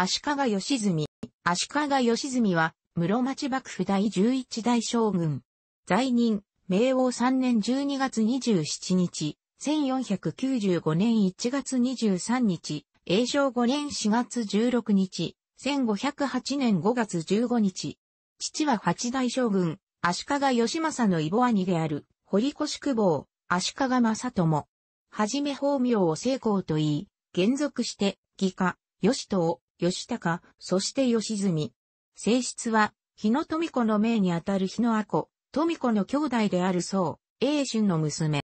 足利義澄。足利義澄は、室町幕府第11代将軍。在任、明王3年12月27日、1495年1月23日、永正5年4月16日、1508年5月15日。父は八代将軍、足利義政のイボ兄である、堀越久保、足利正友。はじめ法名を成功と言い、現属して、義家、義党、吉高、そして吉住。性質は、日野富子の命にあたる日野阿子、富子の兄弟であるそう、英春の娘。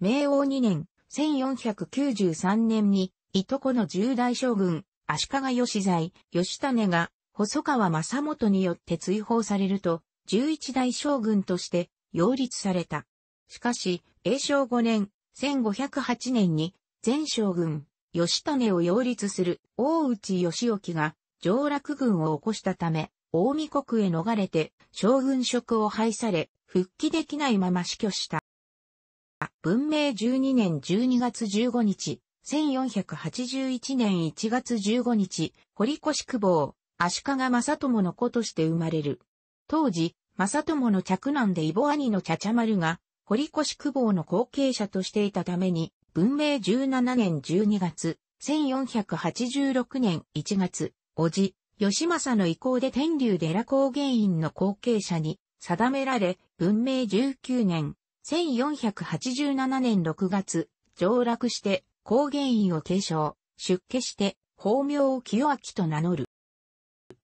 明王2年、1493年に、いとこの十大将軍、足利義在、吉種が、細川正元によって追放されると、十一大将軍として、擁立された。しかし、英正5年、1508年に、前将軍、吉種を擁立する大内義興が上洛軍を起こしたため、大見国へ逃れて将軍職を廃され、復帰できないまま死去した。文明12年12月15日、1481年1月15日、堀越久保、足利正友の子として生まれる。当時、正友の嫡男でイボ兄の茶々丸が、堀越久保の後継者としていたために、文明17年12月、1486年1月、叔父、吉政の意向で天竜寺高原院の後継者に定められ、文明19年、1487年6月、上落して高原院を継承、出家して、法名を清明と名乗る。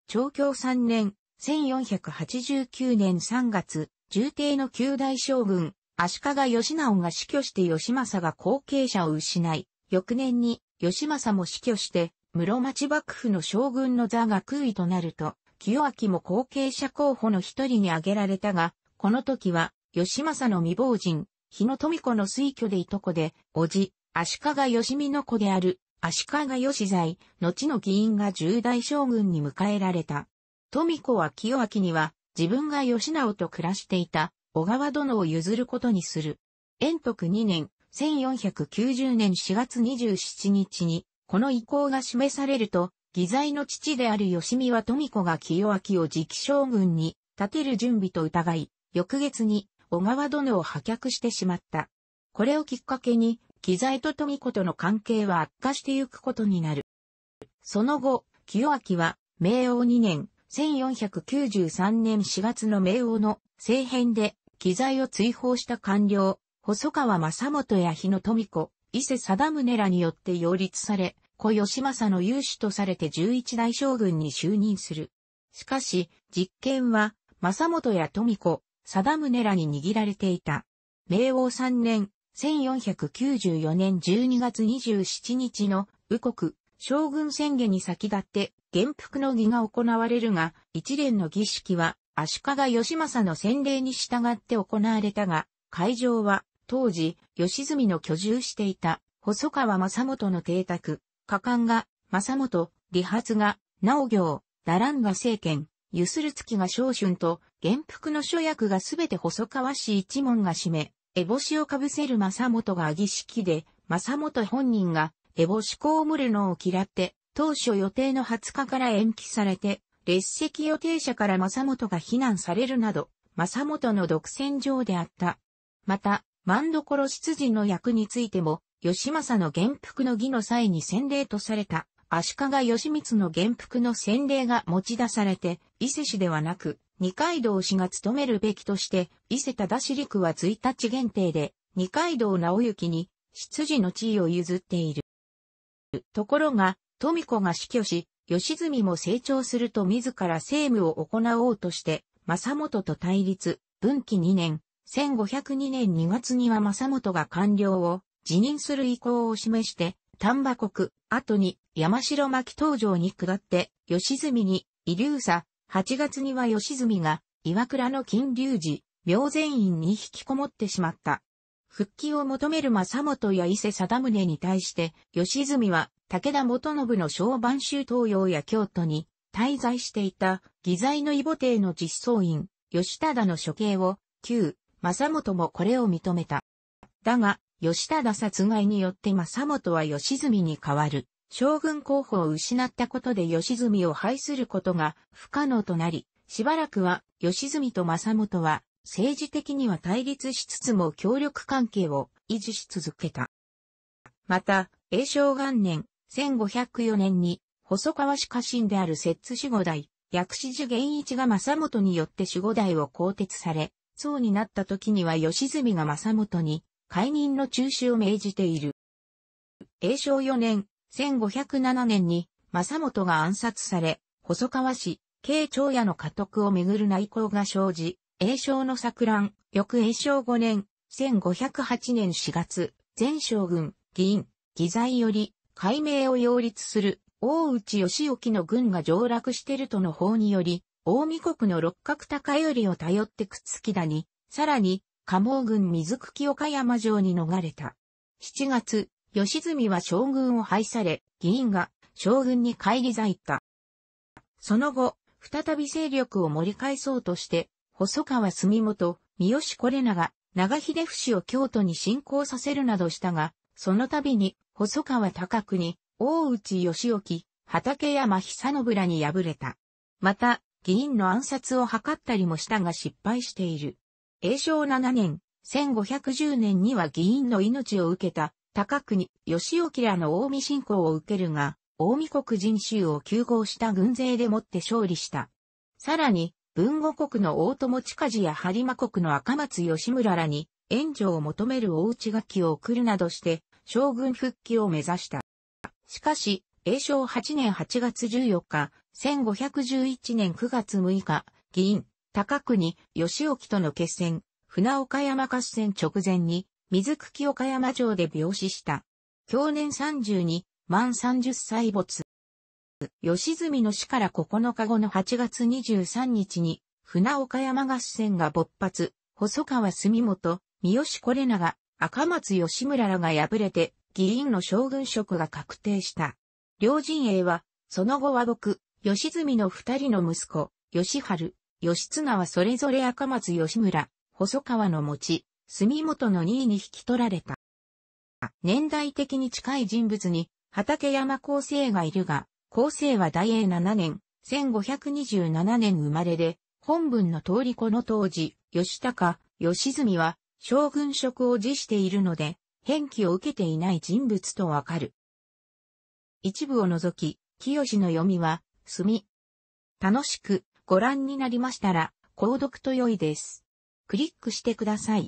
長教3年、1489年3月、重帝の旧大将軍、足利義直が死去して義政が後継者を失い、翌年に義政も死去して、室町幕府の将軍の座が空位となると、清明も後継者候補の一人に挙げられたが、この時は、義政の未亡人、日野富子の推挙でいとこで、叔父、足利義美の子である、足利義在、後の議員が重大将軍に迎えられた。富子は清明には、自分が義直と暮らしていた、小川殿を譲ることにする。延徳2年、1490年4月27日に、この意向が示されると、義罪の父である吉見は富子が清明を直将軍に立てる準備と疑い、翌月に小川殿を破却してしまった。これをきっかけに、義罪と富子との関係は悪化してゆくことになる。その後、清明は、明王2年、1493年4月の明王の政変で機材を追放した官僚、細川正元や日野富子、伊勢貞宗らによって擁立され、小吉政の勇士とされて11代将軍に就任する。しかし、実権は、正元や富子、貞宗らに握られていた。明王3年、1494年12月27日の、右国、将軍宣言に先立って、元服の儀が行われるが、一連の儀式は、足利義政の洗礼に従って行われたが、会場は当時、義住の居住していた細川正元の邸宅、果敢が正元、理髪が直行、ダランが政権、ゆする月が昇春と、元服の諸役がすべて細川氏一門が占め、烏帽子をかぶせる正元が儀式で、正元本人が烏帽子こをむるのを嫌って、当初予定の20日から延期されて、列席予定者から正元が非難されるなど、正元の独占上であった。また、万所執事の役についても、義政の元服の儀の際に洗礼とされた、足利義満の元服の洗礼が持ち出されて、伊勢氏ではなく、二階堂氏が務めるべきとして、伊勢忠志陸は1日限定で、二階堂直行に、執事の地位を譲っている。ところが、富子が死去し、吉住も成長すると自ら政務を行おうとして、政元と対立、文紀2年、1502年2月には政元が官僚を辞任する意向を示して、丹波国、後に山城巻登場に下って、吉住に、遺留さ。8月には吉住が、岩倉の金龍寺、明善院に引きこもってしまった。復帰を求める政元や伊勢貞宗に対して、吉住は武田元信の小晩州東洋や京都に滞在していた義罪の異母帝の実相院、吉忠の処刑を、旧、正元もこれを認めた。だが、吉忠殺害によって正元は吉住に代わる、将軍候補を失ったことで吉住を排することが不可能となり、しばらくは吉住と正元は政治的には対立しつつも協力関係を維持し続けた。また、永正元年、1504年に、細川氏家臣である摂津守護代、薬師寺玄一が正元によって守護代を更迭され、そうになった時には吉住が正元に、解任の中止を命じている。永正4年、1507年に、正元が暗殺され、細川氏、慶長屋の家督をめぐる内向が生じ、永正の作乱、翌永正5年、1508年4月、前将軍、議員、議財より、解明を擁立する大内義興の軍が上落してるとの法により、大見国の六角高頼を頼ってくっつきだに、さらに、加生軍水茎岡山城に逃れた。7月、吉住は将軍を廃され、議員が将軍に返り咲いた。その後、再び勢力を盛り返そうとして、細川住元、三好これなが、長秀節を京都に侵攻させるなどしたが、その度に、細川高国、大内義興、畠山久信らに敗れた。また、議員の暗殺を図ったりもしたが失敗している。永正7年、1510年には議員の命を受けた、高国、義興らの近江信仰を受けるが、近江国人衆を休合した軍勢でもって勝利した。さらに、文後国の大友近治や播磨国の赤松義村らに、援助を求めるお内書きを送るなどして、将軍復帰を目指した。しかし、永正8年8月14日、1511年9月6日、議員、高国、吉沖との決戦、船岡山合戦直前に、水茎岡山城で病死した。去年32、満30歳没。吉住の死から9日後の8月23日に、船岡山合戦が勃発、細川住元、三好これなが赤松吉村らが敗れて議員の将軍職が確定した。両陣営は、その後和睦、義住の二人の息子、義春、義綱はそれぞれ赤松吉村、細川の持ち、住本の2位に引き取られた。年代的に近い人物に、畠山厚生がいるが、厚生は大英7年、1527年生まれで、本文の通りこの当時、吉高、吉住は、将軍職を辞しているので、返記を受けていない人物とわかる。一部を除き、清の読みは、墨。楽しくご覧になりましたら、購読と良いです。クリックしてください。